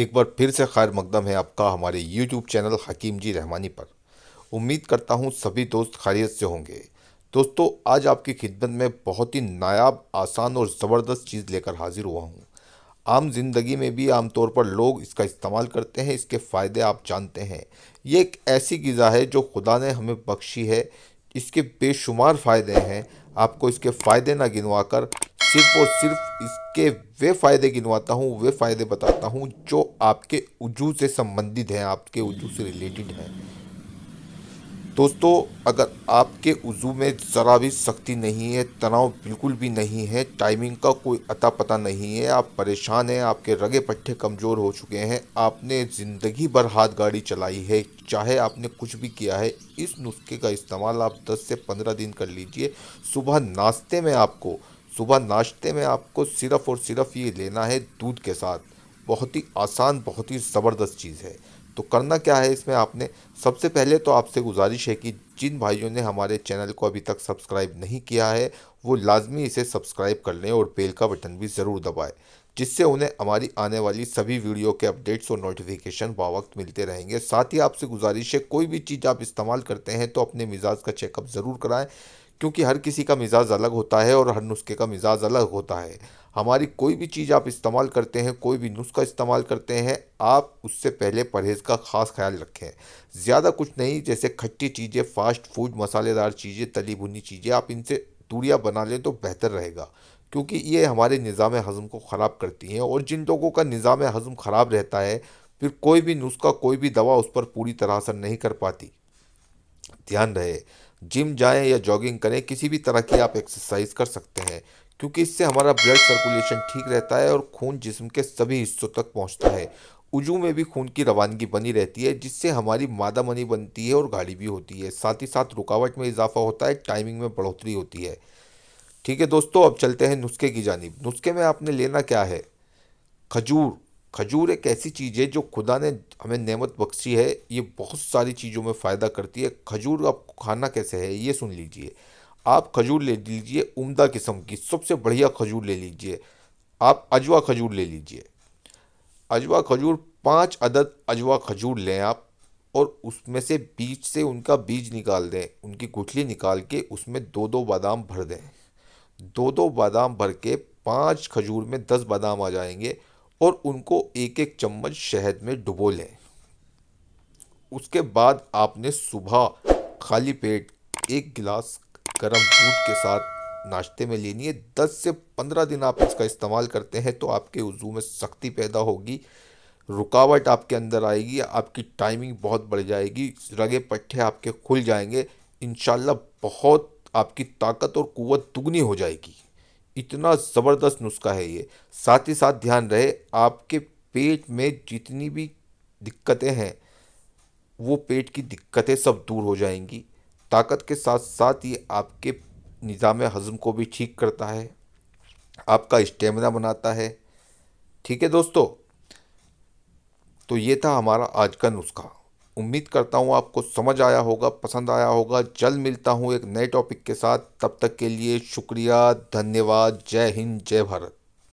एक बार फिर से खैर मकदम है आपका हमारे यूट्यूब चैनल हकीम जी रहमानी पर उम्मीद करता हूँ सभी दोस्त खैरियत से होंगे दोस्तों आज आपकी खिदमत में बहुत ही नायाब आसान और ज़बरदस्त चीज़ लेकर हाजिर हुआ हूँ आम जिंदगी में भी आमतौर पर लोग इसका इस्तेमाल करते हैं इसके फ़ायदे आप जानते हैं ये एक ऐसी गज़ा है जो खुदा ने हमें बख्शी है इसके बेशुमार फ़ायदे हैं आपको इसके फ़ायदे ना गिनवा कर सिर्फ और सिर्फ इसके वे फ़ायदे गिनवाता हूँ वे फ़ायदे बताता हूँ जो आपके उजू से संबंधित हैं आपके उजू से रिलेटेड हैं दोस्तों अगर आपके उजू में ज़रा भी सख्ती नहीं है तनाव बिल्कुल भी नहीं है टाइमिंग का कोई अता पता नहीं है आप परेशान हैं आपके रगे पट्टे कमज़ोर हो चुके हैं आपने ज़िंदगी भर हाथ गाड़ी चलाई है चाहे आपने कुछ भी किया है इस नुस्खे का इस्तेमाल आप 10 से 15 दिन कर लीजिए सुबह नाश्ते में आपको सुबह नाश्ते में आपको सिर्फ और सिर्फ ये लेना है दूध के साथ बहुत ही आसान बहुत ही ज़बरदस्त चीज़ है तो करना क्या है इसमें आपने सबसे पहले तो आपसे गुजारिश है कि जिन भाइयों ने हमारे चैनल को अभी तक सब्सक्राइब नहीं किया है वो लाजमी इसे सब्सक्राइब कर लें और बेल का बटन भी ज़रूर दबाएँ जिससे उन्हें हमारी आने वाली सभी वीडियो के अपडेट्स और नोटिफिकेशन बावक्त मिलते रहेंगे साथ ही आपसे गुजारिश है कोई भी चीज़ आप इस्तेमाल करते हैं तो अपने मिजाज का चेकअप ज़रूर कराएं क्योंकि हर किसी का मिजाज अलग होता है और हर नुस्खे का मिजाज अलग होता है हमारी कोई भी चीज़ आप इस्तेमाल करते हैं कोई भी नुस्खा इस्तेमाल करते हैं आप उससे पहले परहेज़ का ख़ास ख्याल रखें ज़्यादा कुछ नहीं जैसे खट्टी चीज़ें फास्ट फूड मसालेदार चीज़ें तली भुनी चीज़ें आप इनसे दूरियाँ बना लें तो बेहतर रहेगा क्योंकि ये हमारे निज़ाम हज़म को ख़राब करती हैं और जिन लोगों का निज़ाम हज़म ख़राब रहता है फिर कोई भी नुस्खा कोई भी दवा उस पर पूरी तरह असर नहीं कर पाती ध्यान रहे जिम जाएं या जॉगिंग करें किसी भी तरह की आप एक्सरसाइज कर सकते हैं क्योंकि इससे हमारा ब्लड सर्कुलेशन ठीक रहता है और खून जिस्म के सभी हिस्सों तक पहुंचता है उजू में भी खून की रवानगी बनी रहती है जिससे हमारी मादा मनी बनती है और गाढ़ी भी होती है साथ ही साथ रुकावट में इजाफा होता है टाइमिंग में बढ़ोतरी होती है ठीक है दोस्तों अब चलते हैं नुस्खे की जानब नुस्खे में आपने लेना क्या है खजूर खजूर एक ऐसी चीज़ है जो खुदा ने हमें नेमत बख्शी है ये बहुत सारी चीज़ों में फ़ायदा करती है खजूर आप खाना कैसे है ये सुन लीजिए आप खजूर ले लीजिए उम्दा किस्म की सबसे बढ़िया खजूर ले लीजिए आप अजवा खजूर ले लीजिए अजवा खजूर पाँच अदद अजवा खजूर लें आप और उसमें से बीज से उनका बीज निकाल दें उनकी गुठली निकाल के उसमें दो दो बादाम भर दें दो दो बादाम भर के पाँच खजूर में दस बादाम आ जाएंगे और उनको एक एक चम्मच शहद में डुबो लें उसके बाद आपने सुबह खाली पेट एक गिलास गर्म दूध के साथ नाश्ते में लेनी है दस से पंद्रह दिन आप इसका इस्तेमाल करते हैं तो आपके वजू में सख्ती पैदा होगी रुकावट आपके अंदर आएगी आपकी टाइमिंग बहुत बढ़ जाएगी रगे पट्टे आपके खुल जाएंगे इन बहुत आपकी ताकत और कुत दुगनी हो जाएगी इतना ज़बरदस्त नुस्खा है ये साथ ही साथ ध्यान रहे आपके पेट में जितनी भी दिक्कतें हैं वो पेट की दिक्कतें सब दूर हो जाएंगी ताकत के साथ साथ ये आपके निज़ाम हज़म को भी ठीक करता है आपका स्टेमिना बनाता है ठीक है दोस्तों तो ये था हमारा आज का नुस्खा उम्मीद करता हूँ आपको समझ आया होगा पसंद आया होगा जल्द मिलता हूँ एक नए टॉपिक के साथ तब तक के लिए शुक्रिया धन्यवाद जय हिंद जय भारत